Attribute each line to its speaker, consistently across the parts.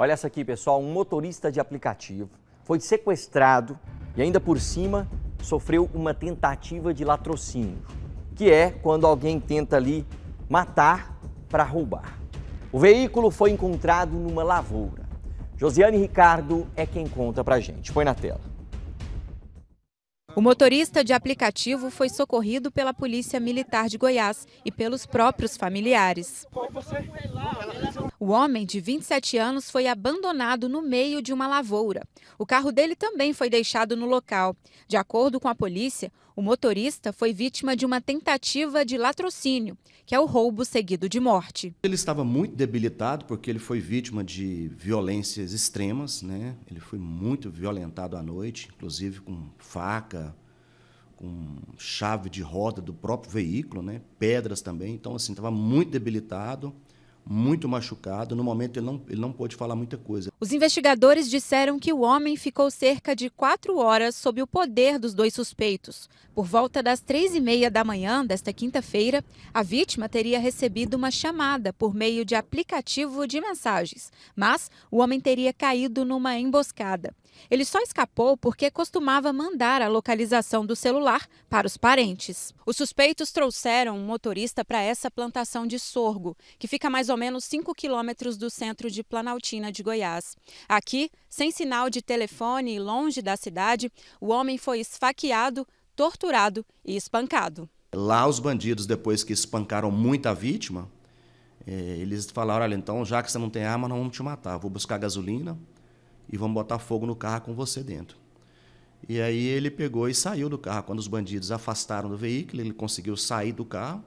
Speaker 1: Olha essa aqui, pessoal. Um motorista de aplicativo foi sequestrado e ainda por cima sofreu uma tentativa de latrocínio, que é quando alguém tenta ali matar para roubar. O veículo foi encontrado numa lavoura. Josiane Ricardo é quem conta pra gente. Põe na tela.
Speaker 2: O motorista de aplicativo foi socorrido pela Polícia Militar de Goiás e pelos próprios familiares. você? O homem, de 27 anos, foi abandonado no meio de uma lavoura. O carro dele também foi deixado no local. De acordo com a polícia, o motorista foi vítima de uma tentativa de latrocínio, que é o roubo seguido de morte.
Speaker 3: Ele estava muito debilitado porque ele foi vítima de violências extremas, né? Ele foi muito violentado à noite, inclusive com faca, com chave de roda do próprio veículo, né? Pedras também. Então assim, estava muito debilitado muito machucado. No momento, ele não, ele não pôde falar muita coisa.
Speaker 2: Os investigadores disseram que o homem ficou cerca de quatro horas sob o poder dos dois suspeitos. Por volta das três e meia da manhã desta quinta-feira, a vítima teria recebido uma chamada por meio de aplicativo de mensagens, mas o homem teria caído numa emboscada. Ele só escapou porque costumava mandar a localização do celular para os parentes. Os suspeitos trouxeram um motorista para essa plantação de sorgo, que fica mais ou menos 5 quilômetros do centro de Planaltina de Goiás. Aqui, sem sinal de telefone e longe da cidade, o homem foi esfaqueado, torturado e espancado.
Speaker 3: Lá, os bandidos, depois que espancaram muita vítima, é, eles falaram: olha, então, já que você não tem arma, não vamos te matar. Vou buscar gasolina e vamos botar fogo no carro com você dentro. E aí ele pegou e saiu do carro. Quando os bandidos afastaram do veículo, ele conseguiu sair do carro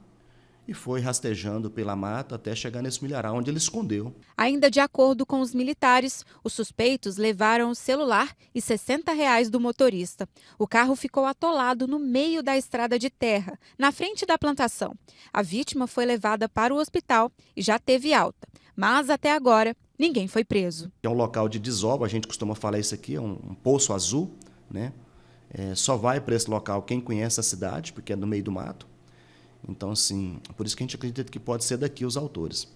Speaker 3: e foi rastejando pela mata até chegar nesse milharal onde ele escondeu.
Speaker 2: Ainda de acordo com os militares, os suspeitos levaram o celular e 60 reais do motorista. O carro ficou atolado no meio da estrada de terra, na frente da plantação. A vítima foi levada para o hospital e já teve alta, mas até agora ninguém foi preso.
Speaker 3: É um local de desova, a gente costuma falar isso aqui, é um, um poço azul, né? É, só vai para esse local quem conhece a cidade, porque é no meio do mato. Então, assim, por isso que a gente acredita que pode ser daqui os autores.